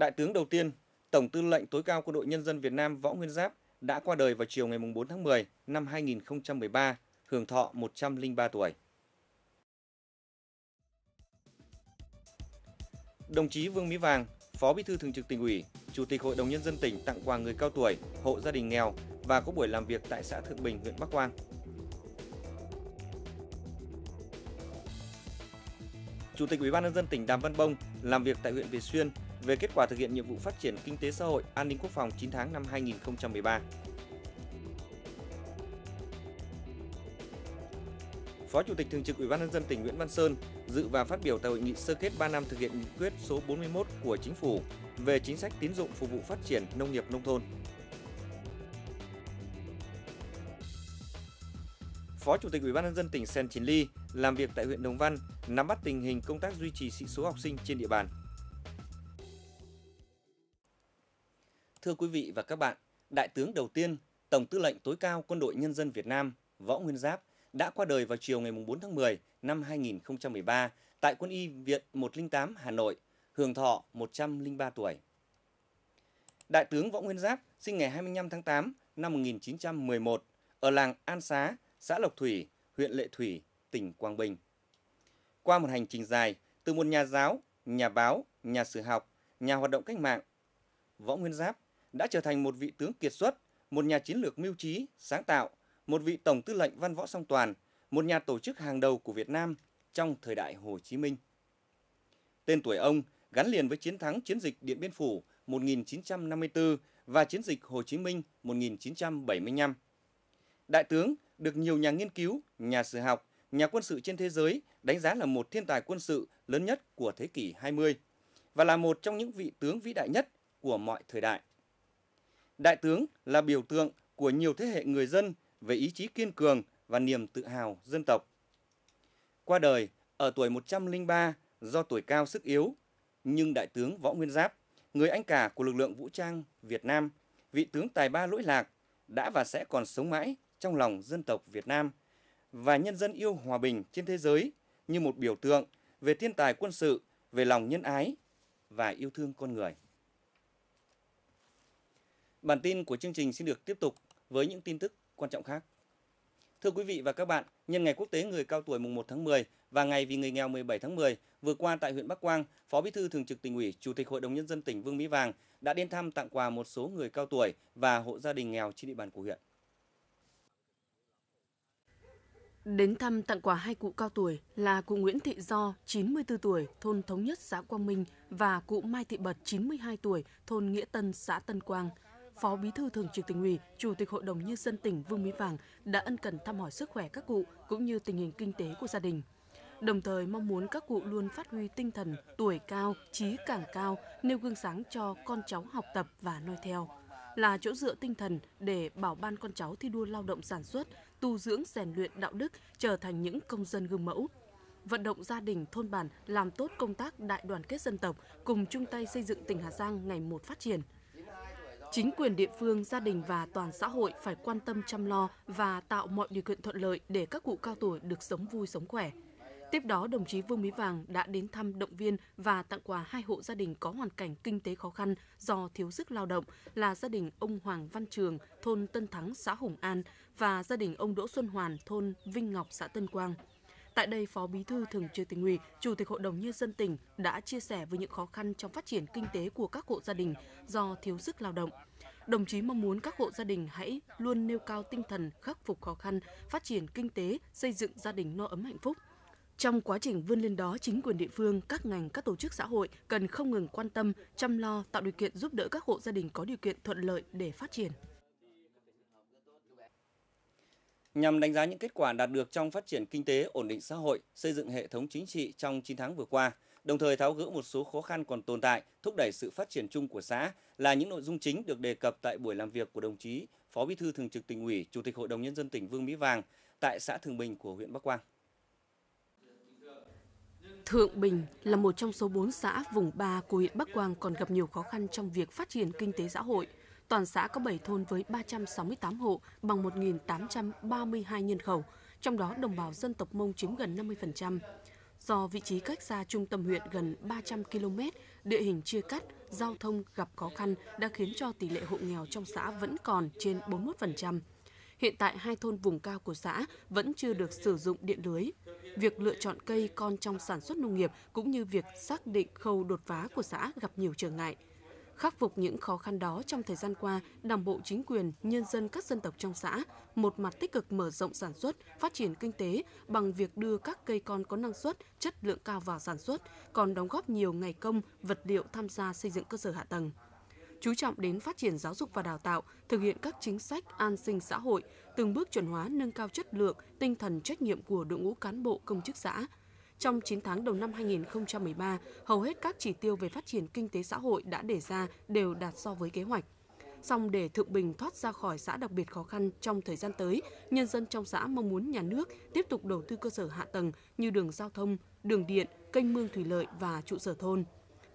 Đại tướng đầu tiên, Tổng tư lệnh tối cao Quân đội Nhân dân Việt Nam Võ Nguyên Giáp đã qua đời vào chiều ngày 4 tháng 10 năm 2013, hưởng thọ 103 tuổi. Đồng chí Vương Mỹ Vàng, Phó Bí thư Thường trực tỉnh ủy, Chủ tịch Hội đồng Nhân dân tỉnh tặng quà người cao tuổi, hộ gia đình nghèo và có buổi làm việc tại xã Thượng Bình, huyện Bắc Quang. Chủ tịch Ủy ban nhân dân tỉnh Đàm Văn Bông làm việc tại huyện Việt Xuyên về kết quả thực hiện nhiệm vụ phát triển kinh tế xã hội, an ninh quốc phòng 9 tháng năm 2013. Phó Chủ tịch Thường trực Ủy ban nhân dân tỉnh Nguyễn Văn Sơn dự và phát biểu tại hội nghị sơ kết 3 năm thực hiện nghị quyết số 41 của Chính phủ về chính sách tín dụng phục vụ phát triển nông nghiệp nông thôn. Phó Chủ tịch Ủy ban nhân dân tỉnh Sen Chín Ly làm việc tại huyện Đồng Văn, nắm bắt tình hình công tác duy trì sĩ số học sinh trên địa bàn. Thưa quý vị và các bạn, Đại tướng đầu tiên, Tổng tư lệnh tối cao Quân đội Nhân dân Việt Nam Võ Nguyên Giáp đã qua đời vào chiều ngày 4 tháng 10 năm 2013 tại Quân y Viện 108 Hà Nội, hưởng thọ 103 tuổi. Đại tướng Võ Nguyên Giáp sinh ngày 25 tháng 8 năm 1911 ở làng An Xá, xã Lộc Thủy, huyện Lệ Thủy, tỉnh Quảng Bình. Qua một hành trình dài, từ một nhà giáo, nhà báo, nhà sử học, nhà hoạt động cách mạng, Võ Nguyên Giáp đã trở thành một vị tướng kiệt xuất, một nhà chiến lược mưu trí, sáng tạo, một vị tổng tư lệnh văn võ song toàn, một nhà tổ chức hàng đầu của Việt Nam trong thời đại Hồ Chí Minh. Tên tuổi ông gắn liền với chiến thắng chiến dịch Điện Biên Phủ 1954 và chiến dịch Hồ Chí Minh 1975. Đại tướng được nhiều nhà nghiên cứu, nhà sử học, nhà quân sự trên thế giới đánh giá là một thiên tài quân sự lớn nhất của thế kỷ 20 và là một trong những vị tướng vĩ đại nhất của mọi thời đại. Đại tướng là biểu tượng của nhiều thế hệ người dân về ý chí kiên cường và niềm tự hào dân tộc. Qua đời ở tuổi 103 do tuổi cao sức yếu, nhưng Đại tướng Võ Nguyên Giáp, người anh cả của lực lượng vũ trang Việt Nam, vị tướng tài ba lỗi lạc, đã và sẽ còn sống mãi trong lòng dân tộc Việt Nam và nhân dân yêu hòa bình trên thế giới như một biểu tượng về thiên tài quân sự, về lòng nhân ái và yêu thương con người. Bản tin của chương trình xin được tiếp tục với những tin tức quan trọng khác. Thưa quý vị và các bạn, nhân ngày quốc tế người cao tuổi mùng 1 tháng 10 và ngày vì người nghèo 17 tháng 10, vừa qua tại huyện Bắc Quang, Phó Bí thư Thường trực tỉnh ủy, Chủ tịch Hội đồng nhân dân tỉnh Vương Mỹ Vàng đã đến thăm tặng quà một số người cao tuổi và hộ gia đình nghèo trên địa bàn của huyện. Đến thăm tặng quà hai cụ cao tuổi là cụ Nguyễn Thị Do, 94 tuổi, thôn Thống Nhất, xã Quang Minh và cụ Mai Thị Bật, 92 tuổi, thôn Nghĩa Tân, xã Tân Quang – Phó Bí thư Thường trực Tỉnh ủy, Chủ tịch Hội đồng nhân dân tỉnh Vương Mỹ Vàng đã ân cần thăm hỏi sức khỏe các cụ cũng như tình hình kinh tế của gia đình. Đồng thời mong muốn các cụ luôn phát huy tinh thần tuổi cao, trí càng cao, nêu gương sáng cho con cháu học tập và noi theo là chỗ dựa tinh thần để bảo ban con cháu thi đua lao động sản xuất, tu dưỡng rèn luyện đạo đức, trở thành những công dân gương mẫu. Vận động gia đình thôn bản làm tốt công tác đại đoàn kết dân tộc, cùng chung tay xây dựng tỉnh Hà Giang ngày một phát triển chính quyền địa phương, gia đình và toàn xã hội phải quan tâm chăm lo và tạo mọi điều kiện thuận lợi để các cụ cao tuổi được sống vui sống khỏe. Tiếp đó, đồng chí Vương Mỹ Vàng đã đến thăm động viên và tặng quà hai hộ gia đình có hoàn cảnh kinh tế khó khăn do thiếu sức lao động là gia đình ông Hoàng Văn Trường, thôn Tân Thắng, xã Hùng An và gia đình ông Đỗ Xuân Hoàn, thôn Vinh Ngọc, xã Tân Quang. Tại đây, Phó Bí thư Thường trực Tỉnh ủy, Chủ tịch Hội đồng nhân dân tỉnh đã chia sẻ với những khó khăn trong phát triển kinh tế của các hộ gia đình do thiếu sức lao động. Đồng chí mong muốn các hộ gia đình hãy luôn nêu cao tinh thần khắc phục khó khăn, phát triển kinh tế, xây dựng gia đình no ấm hạnh phúc. Trong quá trình vươn lên đó, chính quyền địa phương, các ngành, các tổ chức xã hội cần không ngừng quan tâm, chăm lo, tạo điều kiện giúp đỡ các hộ gia đình có điều kiện thuận lợi để phát triển nhằm đánh giá những kết quả đạt được trong phát triển kinh tế, ổn định xã hội, xây dựng hệ thống chính trị trong 9 tháng vừa qua, đồng thời tháo gỡ một số khó khăn còn tồn tại, thúc đẩy sự phát triển chung của xã là những nội dung chính được đề cập tại buổi làm việc của đồng chí Phó Bí thư Thường trực tỉnh ủy, Chủ tịch Hội đồng nhân dân tỉnh Vương Mỹ Vàng tại xã Thường Bình của huyện Bắc Quang. Thượng Bình là một trong số 4 xã vùng 3 của huyện Bắc Quang còn gặp nhiều khó khăn trong việc phát triển kinh tế xã hội – Toàn xã có 7 thôn với 368 hộ bằng 1.832 nhân khẩu, trong đó đồng bào dân tộc Mông chiếm gần 50%. Do vị trí cách xa trung tâm huyện gần 300 km, địa hình chia cắt, giao thông gặp khó khăn đã khiến cho tỷ lệ hộ nghèo trong xã vẫn còn trên 41%. Hiện tại hai thôn vùng cao của xã vẫn chưa được sử dụng điện lưới. Việc lựa chọn cây con trong sản xuất nông nghiệp cũng như việc xác định khâu đột phá của xã gặp nhiều trở ngại. Khắc phục những khó khăn đó trong thời gian qua, Đảng bộ chính quyền, nhân dân các dân tộc trong xã một mặt tích cực mở rộng sản xuất, phát triển kinh tế bằng việc đưa các cây con có năng suất, chất lượng cao vào sản xuất, còn đóng góp nhiều ngày công, vật liệu tham gia xây dựng cơ sở hạ tầng chú trọng đến phát triển giáo dục và đào tạo, thực hiện các chính sách an sinh xã hội, từng bước chuẩn hóa nâng cao chất lượng, tinh thần trách nhiệm của đội ngũ cán bộ công chức xã, trong 9 tháng đầu năm 2013, hầu hết các chỉ tiêu về phát triển kinh tế xã hội đã đề ra đều đạt so với kế hoạch. Song để Thượng Bình thoát ra khỏi xã đặc biệt khó khăn trong thời gian tới, nhân dân trong xã mong muốn nhà nước tiếp tục đầu tư cơ sở hạ tầng như đường giao thông, đường điện, kênh mương thủy lợi và trụ sở thôn.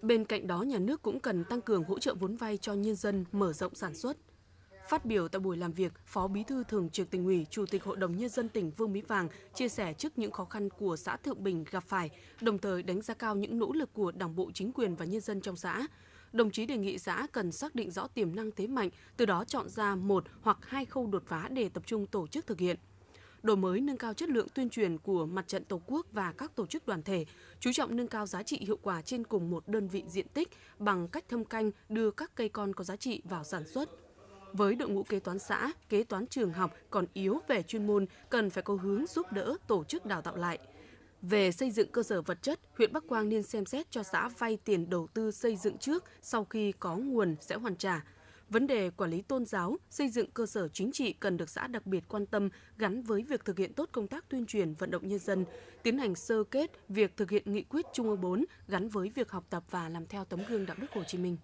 Bên cạnh đó, nhà nước cũng cần tăng cường hỗ trợ vốn vay cho nhân dân mở rộng sản xuất, Phát biểu tại buổi làm việc, Phó Bí thư Thường trực tỉnh ủy, Chủ tịch Hội đồng Nhân dân tỉnh Vương Mỹ Vàng chia sẻ trước những khó khăn của xã Thượng Bình gặp phải, đồng thời đánh giá cao những nỗ lực của Đảng bộ, chính quyền và nhân dân trong xã. Đồng chí đề nghị xã cần xác định rõ tiềm năng thế mạnh, từ đó chọn ra một hoặc hai khâu đột phá để tập trung tổ chức thực hiện đổi mới nâng cao chất lượng tuyên truyền của mặt trận Tổ quốc và các tổ chức đoàn thể, chú trọng nâng cao giá trị hiệu quả trên cùng một đơn vị diện tích bằng cách thâm canh đưa các cây con có giá trị vào sản xuất, với đội ngũ kế toán xã, kế toán trường học còn yếu về chuyên môn, cần phải có hướng giúp đỡ tổ chức đào tạo lại. Về xây dựng cơ sở vật chất, huyện Bắc Quang nên xem xét cho xã vay tiền đầu tư xây dựng trước, sau khi có nguồn sẽ hoàn trả. Vấn đề quản lý tôn giáo, xây dựng cơ sở chính trị cần được xã đặc biệt quan tâm gắn với việc thực hiện tốt công tác tuyên truyền vận động nhân dân, tiến hành sơ kết việc thực hiện nghị quyết Trung ương 4 gắn với việc học tập và làm theo tấm gương đạo đức Hồ Chí Minh.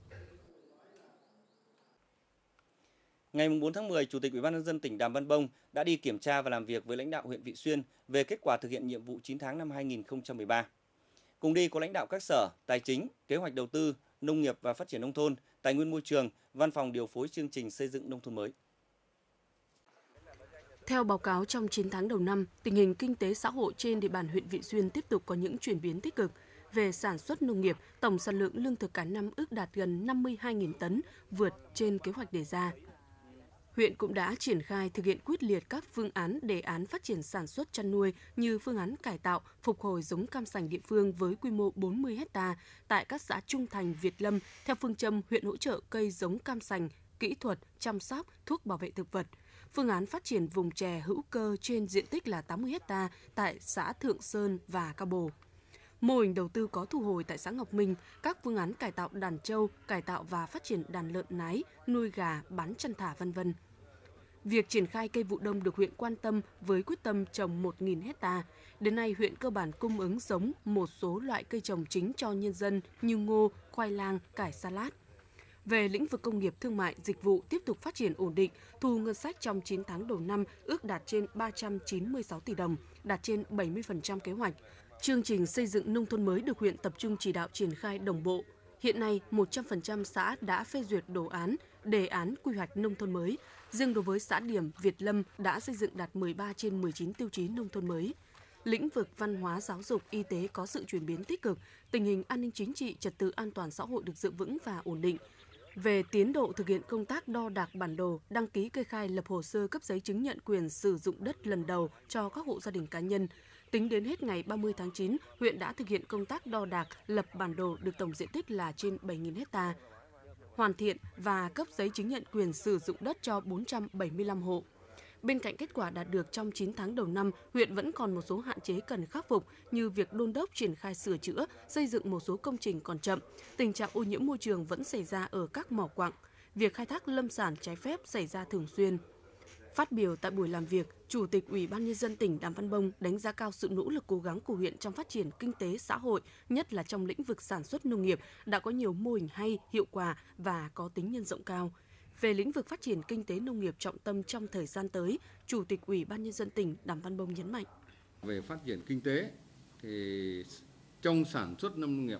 Ngày 4 tháng 10, Chủ tịch Ủy ban nhân dân tỉnh Đàm Văn Bông đã đi kiểm tra và làm việc với lãnh đạo huyện Vị Xuyên về kết quả thực hiện nhiệm vụ 9 tháng năm 2013. Cùng đi có lãnh đạo các sở, tài chính, kế hoạch đầu tư, nông nghiệp và phát triển nông thôn, tài nguyên môi trường, văn phòng điều phối chương trình xây dựng nông thôn mới. Theo báo cáo trong 9 tháng đầu năm, tình hình kinh tế xã hội trên địa bàn huyện Vị Xuyên tiếp tục có những chuyển biến tích cực. Về sản xuất nông nghiệp, tổng sản lượng lương thực cả năm ước đạt gần 52.000 tấn, vượt trên kế hoạch đề ra. Huyện cũng đã triển khai thực hiện quyết liệt các phương án đề án phát triển sản xuất chăn nuôi như phương án cải tạo, phục hồi giống cam sành địa phương với quy mô 40 ha tại các xã Trung Thành, Việt Lâm theo phương châm huyện hỗ trợ cây giống cam sành, kỹ thuật, chăm sóc, thuốc bảo vệ thực vật. Phương án phát triển vùng chè hữu cơ trên diện tích là 80 ha tại xã Thượng Sơn và Cao Bồ mô hình đầu tư có thu hồi tại xã Ngọc Minh, các phương án cải tạo đàn trâu, cải tạo và phát triển đàn lợn nái, nuôi gà, bán chăn thả vân vân. Việc triển khai cây vụ đông được huyện quan tâm với quyết tâm trồng 1.000 hecta. Đến nay, huyện cơ bản cung ứng giống một số loại cây trồng chính cho nhân dân như ngô, khoai lang, cải salad. Về lĩnh vực công nghiệp thương mại, dịch vụ tiếp tục phát triển ổn định, thu ngân sách trong 9 tháng đầu năm ước đạt trên 396 tỷ đồng, đạt trên 70% kế hoạch. Chương trình xây dựng nông thôn mới được huyện tập trung chỉ đạo triển khai đồng bộ. Hiện nay, 100% xã đã phê duyệt đồ án, đề án quy hoạch nông thôn mới. Riêng đối với xã Điểm, Việt Lâm đã xây dựng đạt 13 trên 19 tiêu chí nông thôn mới. Lĩnh vực văn hóa, giáo dục, y tế có sự chuyển biến tích cực, tình hình an ninh chính trị, trật tự an toàn xã hội được giữ vững và ổn định – về tiến độ thực hiện công tác đo đạc bản đồ, đăng ký kê khai lập hồ sơ cấp giấy chứng nhận quyền sử dụng đất lần đầu cho các hộ gia đình cá nhân. Tính đến hết ngày 30 tháng 9, huyện đã thực hiện công tác đo đạc, lập bản đồ được tổng diện tích là trên 7.000 hecta, hoàn thiện và cấp giấy chứng nhận quyền sử dụng đất cho 475 hộ. Bên cạnh kết quả đạt được trong 9 tháng đầu năm, huyện vẫn còn một số hạn chế cần khắc phục như việc đôn đốc triển khai sửa chữa, xây dựng một số công trình còn chậm. Tình trạng ô nhiễm môi trường vẫn xảy ra ở các mỏ quặng. Việc khai thác lâm sản trái phép xảy ra thường xuyên. Phát biểu tại buổi làm việc, Chủ tịch Ủy ban nhân dân tỉnh Đàm Văn Bông đánh giá cao sự nỗ lực cố gắng của huyện trong phát triển kinh tế xã hội, nhất là trong lĩnh vực sản xuất nông nghiệp đã có nhiều mô hình hay, hiệu quả và có tính nhân rộng cao về lĩnh vực phát triển kinh tế nông nghiệp trọng tâm trong thời gian tới, Chủ tịch Ủy ban nhân dân tỉnh Đàm Văn Bông nhấn mạnh. Về phát triển kinh tế thì trong sản xuất nông nghiệp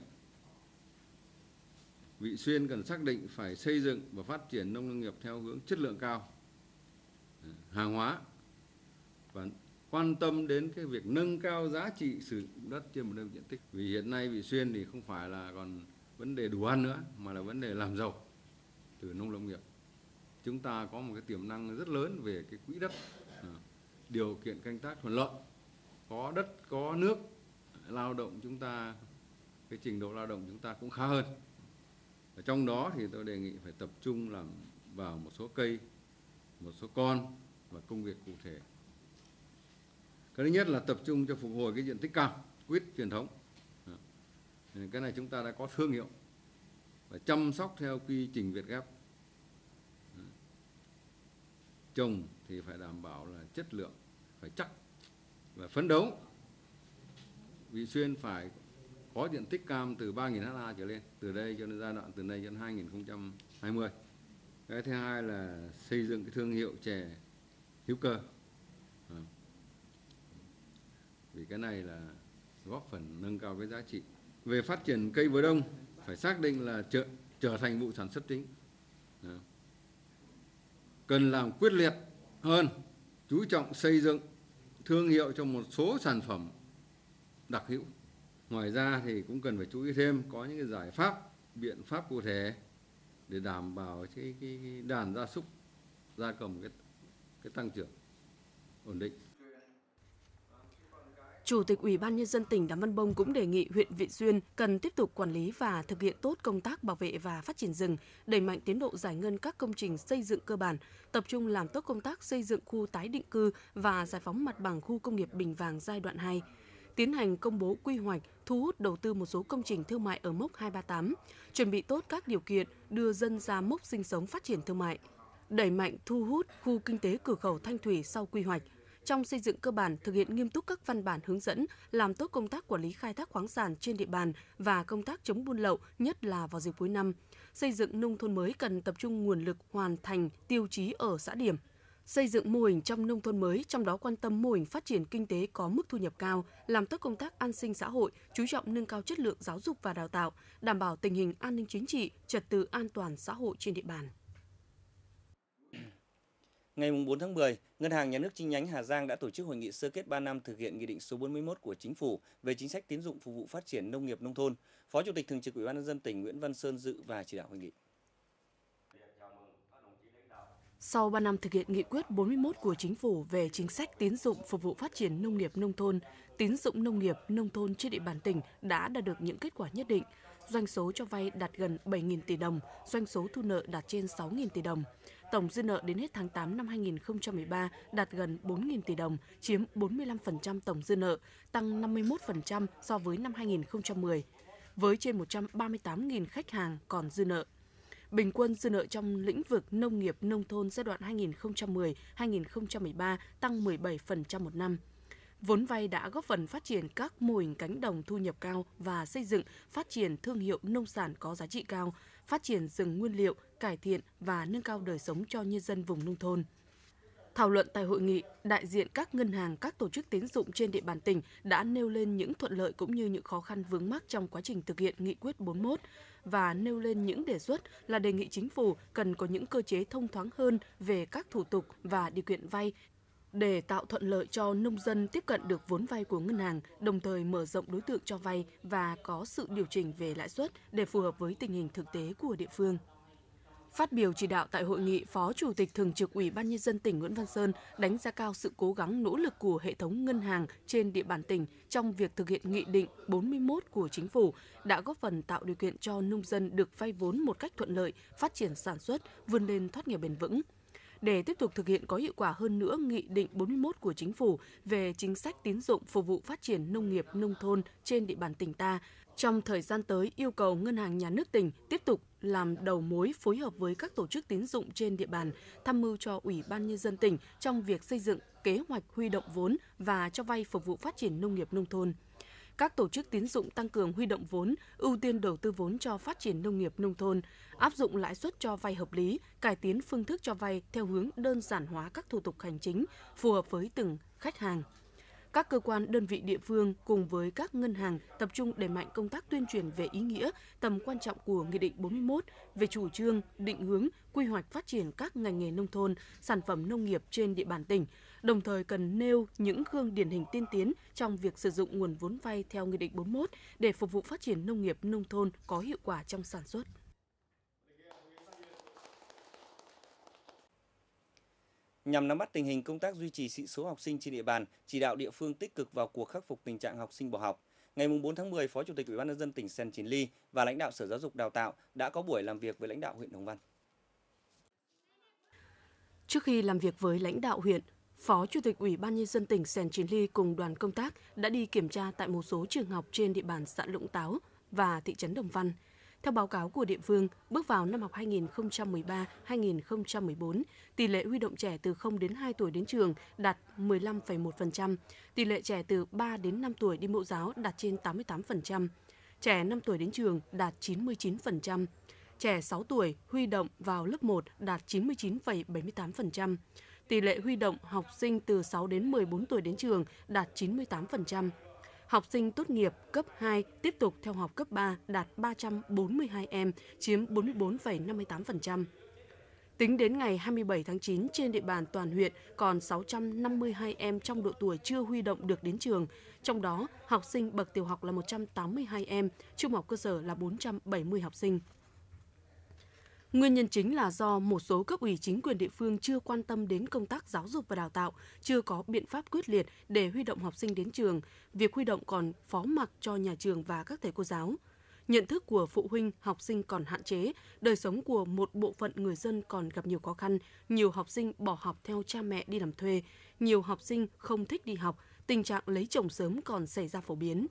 Vị Xuyên cần xác định phải xây dựng và phát triển nông nghiệp theo hướng chất lượng cao, hàng hóa và quan tâm đến cái việc nâng cao giá trị sử dụng đất trên một đơn vị diện tích. Vì hiện nay Vị Xuyên thì không phải là còn vấn đề đủ ăn nữa mà là vấn đề làm giàu từ nông lâm nghiệp chúng ta có một cái tiềm năng rất lớn về cái quỹ đất à, điều kiện canh tác thuận lợi có đất có nước lao động chúng ta cái trình độ lao động chúng ta cũng khá hơn ở trong đó thì tôi đề nghị phải tập trung làm vào một số cây một số con và công việc cụ thể cái thứ nhất là tập trung cho phục hồi cái diện tích cao quýt truyền thống à, cái này chúng ta đã có thương hiệu và chăm sóc theo quy trình việt ghép trồng thì phải đảm bảo là chất lượng phải chắc và phấn đấu vị xuyên phải có diện tích cam từ 3.000 ha trở lên từ đây cho đến giai đoạn từ nay đến 2020 cái thứ hai là xây dựng cái thương hiệu chè hữu cơ vì cái này là góp phần nâng cao cái giá trị về phát triển cây bưởi đông phải xác định là trở, trở thành vụ sản xuất chính cần làm quyết liệt hơn chú trọng xây dựng thương hiệu cho một số sản phẩm đặc hữu ngoài ra thì cũng cần phải chú ý thêm có những cái giải pháp biện pháp cụ thể để đảm bảo cái, cái đàn gia súc gia cầm cái, cái tăng trưởng ổn định Chủ tịch Ủy ban nhân dân tỉnh Đàm Văn Bông cũng đề nghị huyện Vị Xuyên cần tiếp tục quản lý và thực hiện tốt công tác bảo vệ và phát triển rừng, đẩy mạnh tiến độ giải ngân các công trình xây dựng cơ bản, tập trung làm tốt công tác xây dựng khu tái định cư và giải phóng mặt bằng khu công nghiệp Bình Vàng giai đoạn 2 tiến hành công bố quy hoạch, thu hút đầu tư một số công trình thương mại ở mốc 238, chuẩn bị tốt các điều kiện đưa dân ra mốc sinh sống phát triển thương mại, đẩy mạnh thu hút khu kinh tế cửa khẩu Thanh Thủy sau quy hoạch, trong xây dựng cơ bản thực hiện nghiêm túc các văn bản hướng dẫn, làm tốt công tác quản lý khai thác khoáng sản trên địa bàn và công tác chống buôn lậu, nhất là vào dịp cuối năm. Xây dựng nông thôn mới cần tập trung nguồn lực hoàn thành tiêu chí ở xã điểm, xây dựng mô hình trong nông thôn mới, trong đó quan tâm mô hình phát triển kinh tế có mức thu nhập cao, làm tốt công tác an sinh xã hội, chú trọng nâng cao chất lượng giáo dục và đào tạo, đảm bảo tình hình an ninh chính trị, trật tự an toàn xã hội trên địa bàn. Ngày 4 tháng 10, Ngân hàng Nhà nước chi nhánh Hà Giang đã tổ chức hội nghị sơ kết 3 năm thực hiện Nghị định số 41 của Chính phủ về chính sách tín dụng phục vụ phát triển nông nghiệp nông thôn. Phó Chủ tịch Thường trực Ủy ban nhân dân tỉnh Nguyễn Văn Sơn dự và chỉ đạo hội nghị. Sau 3 năm thực hiện nghị quyết 41 của Chính phủ về chính sách tín dụng phục vụ phát triển nông nghiệp nông thôn, tín dụng nông nghiệp nông thôn trên địa bàn tỉnh đã đạt được những kết quả nhất định. Doanh số cho vay đạt gần 7.000 tỷ đồng, doanh số thu nợ đạt trên 6.000 tỷ đồng. Tổng dư nợ đến hết tháng 8 năm 2013 đạt gần 4.000 tỷ đồng, chiếm 45% tổng dư nợ, tăng 51% so với năm 2010, với trên 138.000 khách hàng còn dư nợ. Bình quân dư nợ trong lĩnh vực nông nghiệp nông thôn giai đoạn 2010-2013 tăng 17% một năm. Vốn vay đã góp phần phát triển các mô hình cánh đồng thu nhập cao và xây dựng, phát triển thương hiệu nông sản có giá trị cao, phát triển rừng nguyên liệu, cải thiện và nâng cao đời sống cho nhân dân vùng nông thôn. Thảo luận tại hội nghị, đại diện các ngân hàng, các tổ chức tín dụng trên địa bàn tỉnh đã nêu lên những thuận lợi cũng như những khó khăn vướng mắc trong quá trình thực hiện nghị quyết 41 và nêu lên những đề xuất là đề nghị chính phủ cần có những cơ chế thông thoáng hơn về các thủ tục và điều kiện vay để tạo thuận lợi cho nông dân tiếp cận được vốn vay của ngân hàng, đồng thời mở rộng đối tượng cho vay và có sự điều chỉnh về lãi suất để phù hợp với tình hình thực tế của địa phương. Phát biểu chỉ đạo tại hội nghị, Phó Chủ tịch Thường trực Ủy ban Nhân dân tỉnh Nguyễn Văn Sơn đánh giá cao sự cố gắng nỗ lực của hệ thống ngân hàng trên địa bàn tỉnh trong việc thực hiện Nghị định 41 của Chính phủ đã góp phần tạo điều kiện cho nông dân được vay vốn một cách thuận lợi, phát triển sản xuất, vươn lên thoát nghèo bền vững. Để tiếp tục thực hiện có hiệu quả hơn nữa Nghị định 41 của Chính phủ về chính sách tín dụng phục vụ phát triển nông nghiệp nông thôn trên địa bàn tỉnh ta, trong thời gian tới, yêu cầu Ngân hàng Nhà nước tỉnh tiếp tục làm đầu mối phối hợp với các tổ chức tín dụng trên địa bàn, tham mưu cho Ủy ban Nhân dân tỉnh trong việc xây dựng kế hoạch huy động vốn và cho vay phục vụ phát triển nông nghiệp nông thôn. Các tổ chức tín dụng tăng cường huy động vốn, ưu tiên đầu tư vốn cho phát triển nông nghiệp nông thôn, áp dụng lãi suất cho vay hợp lý, cải tiến phương thức cho vay theo hướng đơn giản hóa các thủ tục hành chính, phù hợp với từng khách hàng các cơ quan đơn vị địa phương cùng với các ngân hàng tập trung đẩy mạnh công tác tuyên truyền về ý nghĩa, tầm quan trọng của Nghị định 41 về chủ trương, định hướng, quy hoạch phát triển các ngành nghề nông thôn, sản phẩm nông nghiệp trên địa bàn tỉnh, đồng thời cần nêu những gương điển hình tiên tiến trong việc sử dụng nguồn vốn vay theo Nghị định 41 để phục vụ phát triển nông nghiệp nông thôn có hiệu quả trong sản xuất. Nhằm nắm bắt tình hình công tác duy trì sĩ số học sinh trên địa bàn, chỉ đạo địa phương tích cực vào cuộc khắc phục tình trạng học sinh bỏ học. Ngày 4 tháng 10, Phó Chủ tịch Ủy ban nhân dân tỉnh Sen Chín Ly và lãnh đạo Sở Giáo dục Đào tạo đã có buổi làm việc với lãnh đạo huyện Đồng Văn. Trước khi làm việc với lãnh đạo huyện, Phó Chủ tịch Ủy ban nhân dân tỉnh Sen Chín Ly cùng đoàn công tác đã đi kiểm tra tại một số trường học trên địa bàn xã Lũng Táo và thị trấn Đồng Văn – theo báo cáo của địa phương, bước vào năm học 2013-2014, tỷ lệ huy động trẻ từ 0 đến 2 tuổi đến trường đạt 15,1%, tỷ lệ trẻ từ 3 đến 5 tuổi đi mẫu giáo đạt trên 88%, trẻ 5 tuổi đến trường đạt 99%, trẻ 6 tuổi huy động vào lớp 1 đạt 99,78%, tỷ lệ huy động học sinh từ 6 đến 14 tuổi đến trường đạt 98%. Học sinh tốt nghiệp cấp 2 tiếp tục theo học cấp 3 đạt 342 em, chiếm 44,58%. Tính đến ngày 27 tháng 9, trên địa bàn toàn huyện còn 652 em trong độ tuổi chưa huy động được đến trường. Trong đó, học sinh bậc tiểu học là 182 em, trung học cơ sở là 470 học sinh. Nguyên nhân chính là do một số cấp ủy chính quyền địa phương chưa quan tâm đến công tác giáo dục và đào tạo, chưa có biện pháp quyết liệt để huy động học sinh đến trường. Việc huy động còn phó mặc cho nhà trường và các thầy cô giáo. Nhận thức của phụ huynh, học sinh còn hạn chế, đời sống của một bộ phận người dân còn gặp nhiều khó khăn, nhiều học sinh bỏ học theo cha mẹ đi làm thuê, nhiều học sinh không thích đi học, tình trạng lấy chồng sớm còn xảy ra phổ biến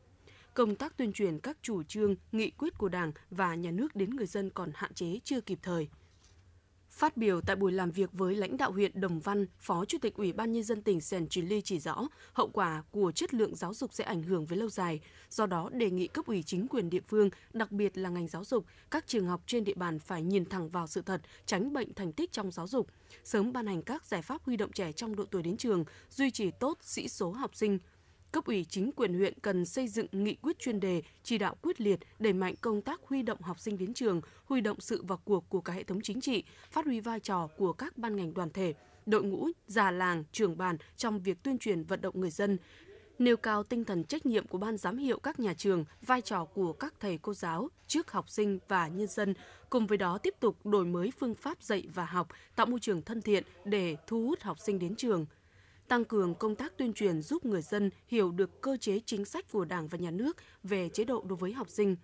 công tác tuyên truyền các chủ trương, nghị quyết của Đảng và nhà nước đến người dân còn hạn chế chưa kịp thời. Phát biểu tại buổi làm việc với lãnh đạo huyện Đồng Văn, Phó Chủ tịch Ủy ban Nhân dân tỉnh Sèn Trì Ly chỉ rõ, hậu quả của chất lượng giáo dục sẽ ảnh hưởng với lâu dài. Do đó, đề nghị cấp ủy chính quyền địa phương, đặc biệt là ngành giáo dục, các trường học trên địa bàn phải nhìn thẳng vào sự thật, tránh bệnh thành tích trong giáo dục, sớm ban hành các giải pháp huy động trẻ trong độ tuổi đến trường, duy trì tốt sĩ số học sinh, cấp ủy chính quyền huyện cần xây dựng nghị quyết chuyên đề, chỉ đạo quyết liệt, đẩy mạnh công tác huy động học sinh đến trường, huy động sự vào cuộc của cả hệ thống chính trị, phát huy vai trò của các ban ngành đoàn thể, đội ngũ, già làng, trưởng bàn trong việc tuyên truyền vận động người dân, nêu cao tinh thần trách nhiệm của ban giám hiệu các nhà trường, vai trò của các thầy cô giáo trước học sinh và nhân dân, cùng với đó tiếp tục đổi mới phương pháp dạy và học, tạo môi trường thân thiện để thu hút học sinh đến trường – tăng cường công tác tuyên truyền giúp người dân hiểu được cơ chế chính sách của Đảng và Nhà nước về chế độ đối với học sinh.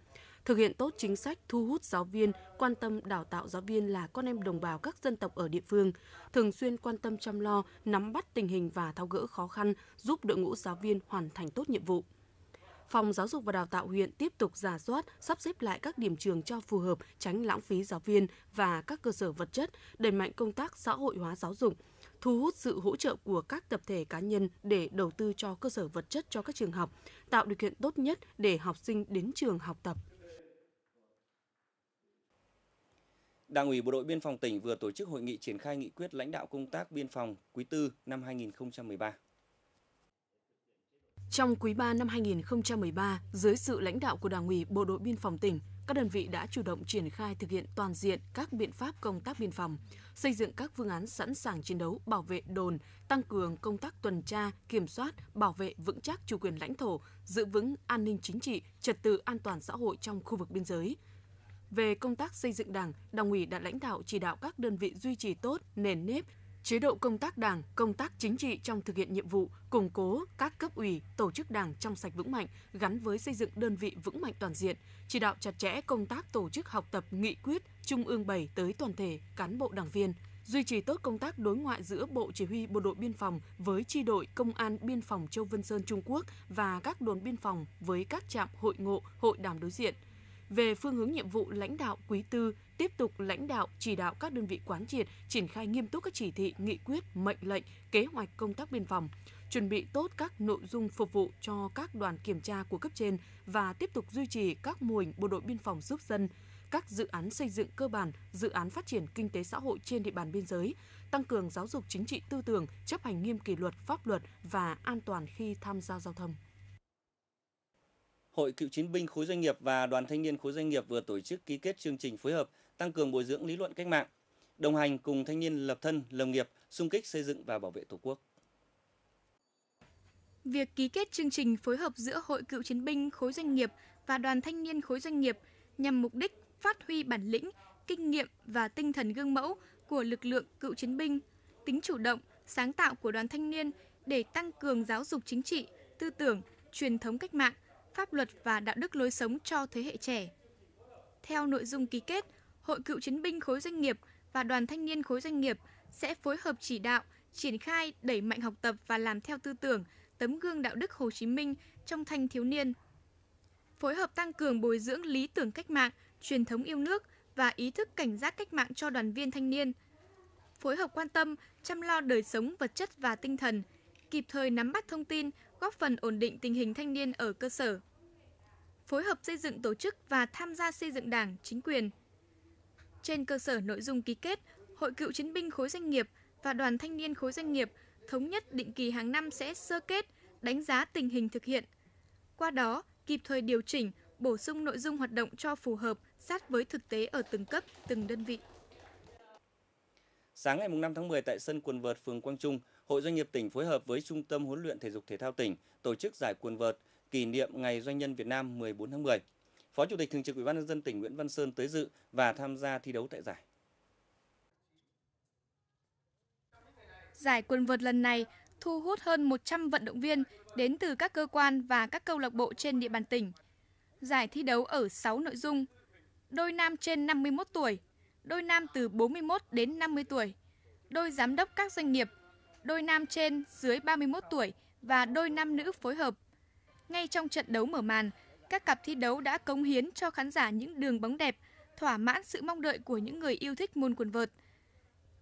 Thực hiện tốt chính sách thu hút giáo viên, quan tâm đào tạo giáo viên là con em đồng bào các dân tộc ở địa phương, thường xuyên quan tâm chăm lo, nắm bắt tình hình và tháo gỡ khó khăn, giúp đội ngũ giáo viên hoàn thành tốt nhiệm vụ. Phòng Giáo dục và Đào tạo huyện tiếp tục giả soát, sắp xếp lại các điểm trường cho phù hợp, tránh lãng phí giáo viên và các cơ sở vật chất, đẩy mạnh công tác xã hội hóa giáo dục, thu hút sự hỗ trợ của các tập thể cá nhân để đầu tư cho cơ sở vật chất cho các trường học, tạo điều kiện tốt nhất để học sinh đến trường học tập. Đảng ủy Bộ đội Biên phòng tỉnh vừa tổ chức hội nghị triển khai nghị quyết lãnh đạo công tác biên phòng quý tư năm 2013. Trong quý 3 năm 2013, dưới sự lãnh đạo của Đảng ủy Bộ đội Biên phòng tỉnh, các đơn vị đã chủ động triển khai thực hiện toàn diện các biện pháp công tác biên phòng, xây dựng các phương án sẵn sàng chiến đấu, bảo vệ đồn, tăng cường công tác tuần tra, kiểm soát, bảo vệ vững chắc chủ quyền lãnh thổ, giữ vững an ninh chính trị, trật tự an toàn xã hội trong khu vực biên giới. Về công tác xây dựng Đảng, Đảng ủy đã lãnh đạo chỉ đạo các đơn vị duy trì tốt nền nếp chế độ công tác đảng, công tác chính trị trong thực hiện nhiệm vụ, củng cố các cấp ủy, tổ chức đảng trong sạch vững mạnh gắn với xây dựng đơn vị vững mạnh toàn diện, chỉ đạo chặt chẽ công tác tổ chức học tập nghị quyết Trung ương 7 tới toàn thể cán bộ đảng viên, duy trì tốt công tác đối ngoại giữa Bộ Chỉ huy Bộ đội Biên phòng với chi đội Công an Biên phòng Châu Vân Sơn Trung Quốc và các đồn biên phòng với các trạm hội ngộ, hội đàm đối diện – về phương hướng nhiệm vụ lãnh đạo quý tư tiếp tục lãnh đạo chỉ đạo các đơn vị quán triệt triển khai nghiêm túc các chỉ thị nghị quyết mệnh lệnh kế hoạch công tác biên phòng chuẩn bị tốt các nội dung phục vụ cho các đoàn kiểm tra của cấp trên và tiếp tục duy trì các mô hình bộ đội biên phòng giúp dân các dự án xây dựng cơ bản, dự án phát triển kinh tế xã hội trên địa bàn biên giới, tăng cường giáo dục chính trị tư tưởng, chấp hành nghiêm kỷ luật, pháp luật và an toàn khi tham gia giao thông. Hội Cựu chiến binh khối doanh nghiệp và Đoàn Thanh niên khối doanh nghiệp vừa tổ chức ký kết chương trình phối hợp tăng cường bồi dưỡng lý luận cách mạng, đồng hành cùng thanh niên lập thân, lập nghiệp, xung kích xây dựng và bảo vệ Tổ quốc. Việc ký kết chương trình phối hợp giữa Hội Cựu chiến binh khối doanh nghiệp và Đoàn Thanh niên khối doanh nghiệp nhằm mục đích phát huy bản lĩnh, kinh nghiệm và tinh thần gương mẫu của lực lượng cựu chiến binh, tính chủ động, sáng tạo của đoàn thanh niên để tăng cường giáo dục chính trị, tư tưởng, truyền thống cách mạng, pháp luật và đạo đức lối sống cho thế hệ trẻ. Theo nội dung ký kết, Hội cựu chiến binh khối doanh nghiệp và Đoàn thanh niên khối doanh nghiệp sẽ phối hợp chỉ đạo, triển khai, đẩy mạnh học tập và làm theo tư tưởng, tấm gương đạo đức Hồ Chí Minh trong thanh thiếu niên. Phối hợp tăng cường bồi dưỡng lý tưởng cách mạng, truyền thống yêu nước và ý thức cảnh giác cách mạng cho đoàn viên thanh niên. Phối hợp quan tâm, chăm lo đời sống vật chất và tinh thần, kịp thời nắm bắt thông tin, góp phần ổn định tình hình thanh niên ở cơ sở. Phối hợp xây dựng tổ chức và tham gia xây dựng Đảng, chính quyền. Trên cơ sở nội dung ký kết, Hội cựu chiến binh khối doanh nghiệp và Đoàn thanh niên khối doanh nghiệp thống nhất định kỳ hàng năm sẽ sơ kết, đánh giá tình hình thực hiện. Qua đó, kịp thời điều chỉnh, bổ sung nội dung hoạt động cho phù hợp, sát với thực tế ở từng cấp, từng đơn vị. Sáng ngày 5 tháng 10 tại sân quần vợt phường Quang Trung, Hội Doanh nghiệp tỉnh phối hợp với Trung tâm Huấn luyện Thể dục Thể thao tỉnh tổ chức giải quần vợt kỷ niệm Ngày Doanh nhân Việt Nam 14 tháng 10. Phó Chủ tịch Thường trực Ủy ban nhân dân tỉnh Nguyễn Văn Sơn tới dự và tham gia thi đấu tại giải. Giải quần vợt lần này thu hút hơn 100 vận động viên đến từ các cơ quan và các câu lạc bộ trên địa bàn tỉnh. Giải thi đấu ở 6 nội dung: đôi nam trên 51 tuổi, đôi nam từ 41 đến 50 tuổi, đôi giám đốc các doanh nghiệp đôi nam trên dưới 31 tuổi và đôi nam nữ phối hợp. Ngay trong trận đấu mở màn, các cặp thi đấu đã cống hiến cho khán giả những đường bóng đẹp, thỏa mãn sự mong đợi của những người yêu thích môn quần vợt.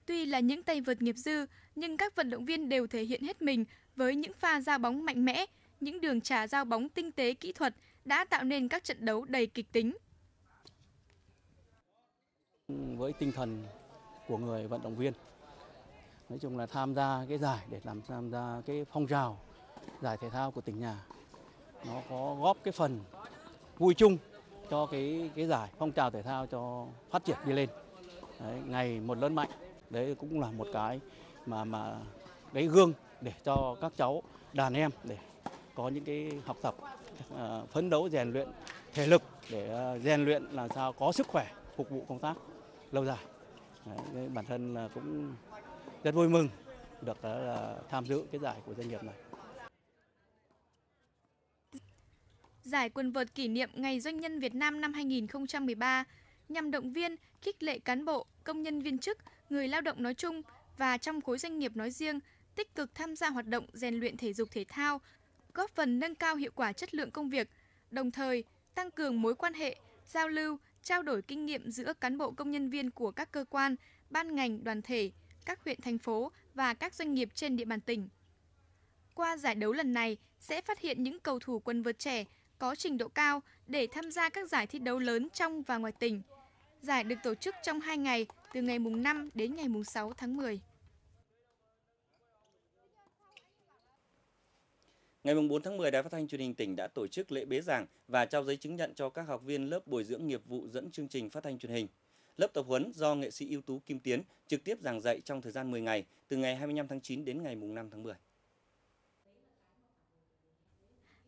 Tuy là những tay vợt nghiệp dư, nhưng các vận động viên đều thể hiện hết mình với những pha giao bóng mạnh mẽ, những đường trả giao bóng tinh tế kỹ thuật đã tạo nên các trận đấu đầy kịch tính. Với tinh thần của người vận động viên nói chung là tham gia cái giải để làm tham gia cái phong trào giải thể thao của tỉnh nhà nó có góp cái phần vui chung cho cái cái giải phong trào thể thao cho phát triển đi lên đấy, ngày một lớn mạnh đấy cũng là một cái mà mà đấy gương để cho các cháu đàn em để có những cái học tập ờ, phấn đấu rèn luyện thể lực để ờ, rèn luyện làm sao có sức khỏe phục vụ công tác lâu dài đấy, bản thân là cũng rất vui mừng được ờ, tham dự cái giải của doanh nghiệp này. Giải quần vợt kỷ niệm Ngày Doanh nhân Việt Nam năm 2013 nhằm động viên, khích lệ cán bộ, công nhân viên chức, người lao động nói chung và trong khối doanh nghiệp nói riêng tích cực tham gia hoạt động rèn luyện thể dục thể thao, góp phần nâng cao hiệu quả chất lượng công việc, đồng thời tăng cường mối quan hệ, giao lưu, trao đổi kinh nghiệm giữa cán bộ công nhân viên của các cơ quan, ban ngành, đoàn thể – các huyện thành phố và các doanh nghiệp trên địa bàn tỉnh. Qua giải đấu lần này sẽ phát hiện những cầu thủ quân vượt trẻ có trình độ cao để tham gia các giải thi đấu lớn trong và ngoài tỉnh. Giải được tổ chức trong 2 ngày từ ngày mùng 5 đến ngày mùng 6 tháng 10. Ngày 4 tháng 10, Đài Phát thanh Truyền hình tỉnh đã tổ chức lễ bế giảng và trao giấy chứng nhận cho các học viên lớp bồi dưỡng nghiệp vụ dẫn chương trình phát thanh truyền hình. Lớp tập huấn do nghệ sĩ ưu tú Kim Tiến trực tiếp giảng dạy trong thời gian 10 ngày, từ ngày 25 tháng 9 đến ngày 5 tháng 10.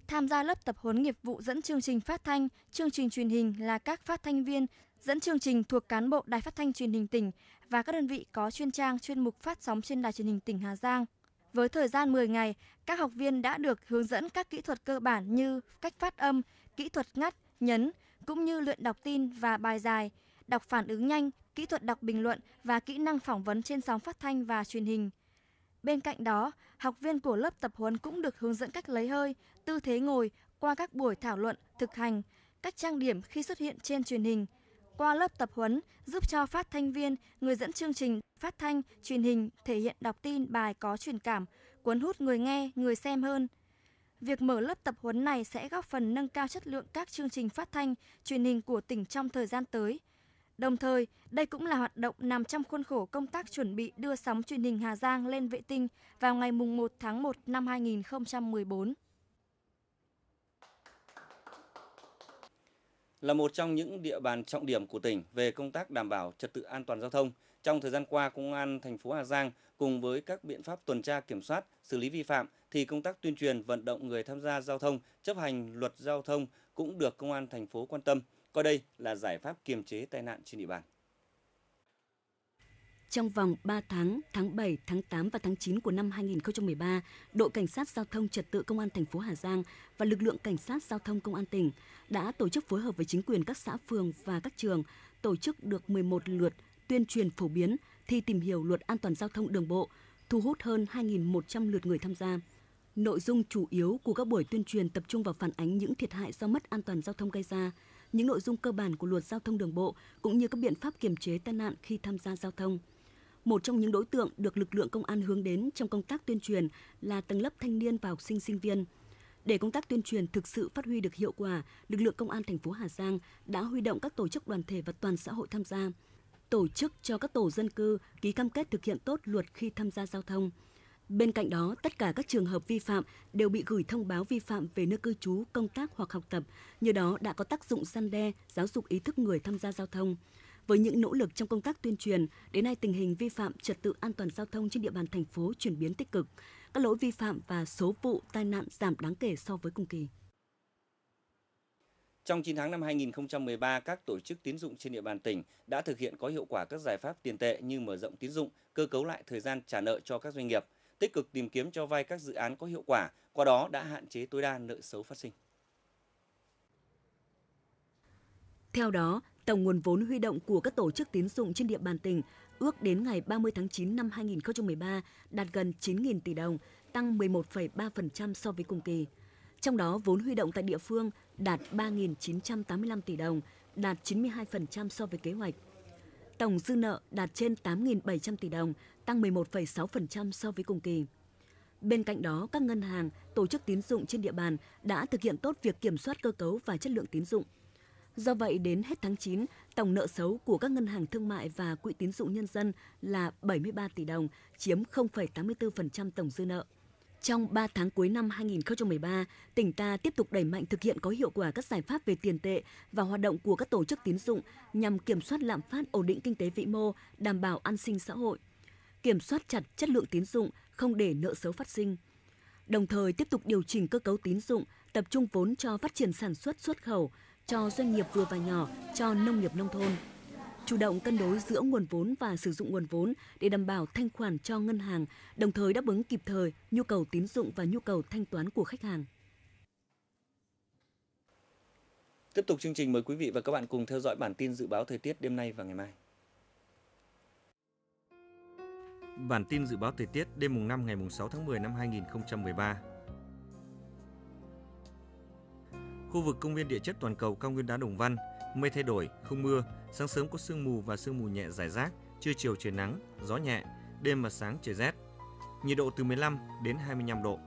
Tham gia lớp tập huấn nghiệp vụ dẫn chương trình phát thanh, chương trình truyền hình là các phát thanh viên dẫn chương trình thuộc cán bộ Đài Phát thanh Truyền hình tỉnh và các đơn vị có chuyên trang chuyên mục phát sóng trên Đài Truyền hình tỉnh Hà Giang. Với thời gian 10 ngày, các học viên đã được hướng dẫn các kỹ thuật cơ bản như cách phát âm, kỹ thuật ngắt, nhấn, cũng như luyện đọc tin và bài dài – đọc phản ứng nhanh, kỹ thuật đọc bình luận và kỹ năng phỏng vấn trên sóng phát thanh và truyền hình. Bên cạnh đó, học viên của lớp tập huấn cũng được hướng dẫn cách lấy hơi, tư thế ngồi qua các buổi thảo luận, thực hành, cách trang điểm khi xuất hiện trên truyền hình. Qua lớp tập huấn giúp cho phát thanh viên, người dẫn chương trình phát thanh, truyền hình thể hiện đọc tin bài có truyền cảm, cuốn hút người nghe, người xem hơn. Việc mở lớp tập huấn này sẽ góp phần nâng cao chất lượng các chương trình phát thanh, truyền hình của tỉnh trong thời gian tới. Đồng thời, đây cũng là hoạt động nằm trong khuôn khổ công tác chuẩn bị đưa sóng truyền hình Hà Giang lên vệ tinh vào ngày 1 tháng 1 năm 2014. Là một trong những địa bàn trọng điểm của tỉnh về công tác đảm bảo trật tự an toàn giao thông, trong thời gian qua, Công an thành phố Hà Giang cùng với các biện pháp tuần tra kiểm soát, xử lý vi phạm thì công tác tuyên truyền vận động người tham gia giao thông chấp hành luật giao thông cũng được Công an thành phố quan tâm – coi đây là giải pháp kiềm chế tai nạn trên địa bàn. Trong vòng 3 tháng, tháng 7, tháng 8 và tháng 9 của năm 2013, đội cảnh sát giao thông trật tự công an thành phố Hà Giang và lực lượng cảnh sát giao thông công an tỉnh đã tổ chức phối hợp với chính quyền các xã phường và các trường tổ chức được 11 lượt tuyên truyền phổ biến thi tìm hiểu luật an toàn giao thông đường bộ, thu hút hơn 2.100 lượt người tham gia. Nội dung chủ yếu của các buổi tuyên truyền tập trung vào phản ánh những thiệt hại do mất an toàn giao thông gây ra, những nội dung cơ bản của luật giao thông đường bộ cũng như các biện pháp kiềm chế tai nạn khi tham gia giao thông. Một trong những đối tượng được lực lượng công an hướng đến trong công tác tuyên truyền là tầng lớp thanh niên và học sinh sinh viên. Để công tác tuyên truyền thực sự phát huy được hiệu quả, lực lượng công an thành phố Hà Giang đã huy động các tổ chức đoàn thể và toàn xã hội tham gia, tổ chức cho các tổ dân cư ký cam kết thực hiện tốt luật khi tham gia giao thông – Bên cạnh đó, tất cả các trường hợp vi phạm đều bị gửi thông báo vi phạm về nơi cư trú, công tác hoặc học tập, nhờ đó đã có tác dụng săn đe, giáo dục ý thức người tham gia giao thông. Với những nỗ lực trong công tác tuyên truyền, đến nay tình hình vi phạm trật tự an toàn giao thông trên địa bàn thành phố chuyển biến tích cực. Các lỗi vi phạm và số vụ tai nạn giảm đáng kể so với cùng kỳ. Trong 9 tháng năm 2013, các tổ chức tín dụng trên địa bàn tỉnh đã thực hiện có hiệu quả các giải pháp tiền tệ như mở rộng tín dụng, cơ cấu lại thời gian trả nợ cho các doanh nghiệp – tích cực tìm kiếm cho vay các dự án có hiệu quả, qua đó đã hạn chế tối đa nợ xấu phát sinh. Theo đó, tổng nguồn vốn huy động của các tổ chức tín dụng trên địa bàn tỉnh ước đến ngày 30 tháng 9 năm 2013 đạt gần 9.000 tỷ đồng, tăng 11,3% so với cùng kỳ. Trong đó, vốn huy động tại địa phương đạt 3.985 tỷ đồng, đạt 92% so với kế hoạch. Tổng dư nợ đạt trên 8.700 tỷ đồng, tăng 11,6% so với cùng kỳ. Bên cạnh đó, các ngân hàng, tổ chức tín dụng trên địa bàn đã thực hiện tốt việc kiểm soát cơ cấu và chất lượng tín dụng. Do vậy, đến hết tháng 9, tổng nợ xấu của các ngân hàng thương mại và quỹ tín dụng nhân dân là 73 tỷ đồng, chiếm 0,84% tổng dư nợ. Trong 3 tháng cuối năm 2013, tỉnh ta tiếp tục đẩy mạnh thực hiện có hiệu quả các giải pháp về tiền tệ và hoạt động của các tổ chức tín dụng nhằm kiểm soát lạm phát ổn định kinh tế vĩ mô, đảm bảo an sinh xã hội, kiểm soát chặt chất lượng tín dụng, không để nợ xấu phát sinh. Đồng thời tiếp tục điều chỉnh cơ cấu tín dụng, tập trung vốn cho phát triển sản xuất xuất khẩu, cho doanh nghiệp vừa và nhỏ, cho nông nghiệp nông thôn chủ động cân đối giữa nguồn vốn và sử dụng nguồn vốn để đảm bảo thanh khoản cho ngân hàng, đồng thời đáp ứng kịp thời nhu cầu tín dụng và nhu cầu thanh toán của khách hàng. Tiếp tục chương trình mời quý vị và các bạn cùng theo dõi bản tin dự báo thời tiết đêm nay và ngày mai. Bản tin dự báo thời tiết đêm mùng 5 ngày mùng 6 tháng 10 năm 2013. Khu vực công viên địa chất toàn cầu cao nguyên đá Đồng Văn, mây thay đổi, không mưa, sáng sớm có sương mù và sương mù nhẹ rải rác, trưa chiều trời nắng, gió nhẹ, đêm và sáng trời rét. Nhiệt độ từ 15 đến 25 độ.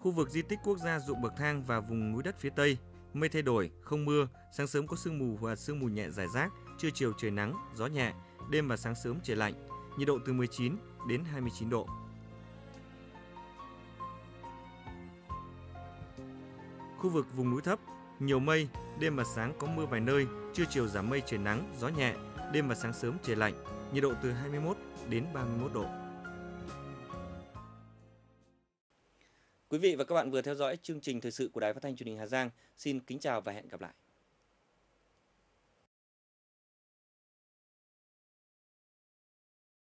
Khu vực di tích quốc gia Dụng Bậc Thang và vùng núi đất phía Tây, mây thay đổi, không mưa, sáng sớm có sương mù và sương mù nhẹ rải rác, trưa chiều trời nắng, gió nhẹ, đêm và sáng sớm trời lạnh, nhiệt độ từ 19 đến 29 độ. khu vực vùng núi thấp, nhiều mây, đêm và sáng có mưa vài nơi, trưa chiều giảm mây trời nắng, gió nhẹ, đêm và sáng sớm trời lạnh, nhiệt độ từ 21 đến 31 độ. Quý vị và các bạn vừa theo dõi chương trình thời sự của Đài Phát thanh Truyền hình Hà Giang. Xin kính chào và hẹn gặp lại.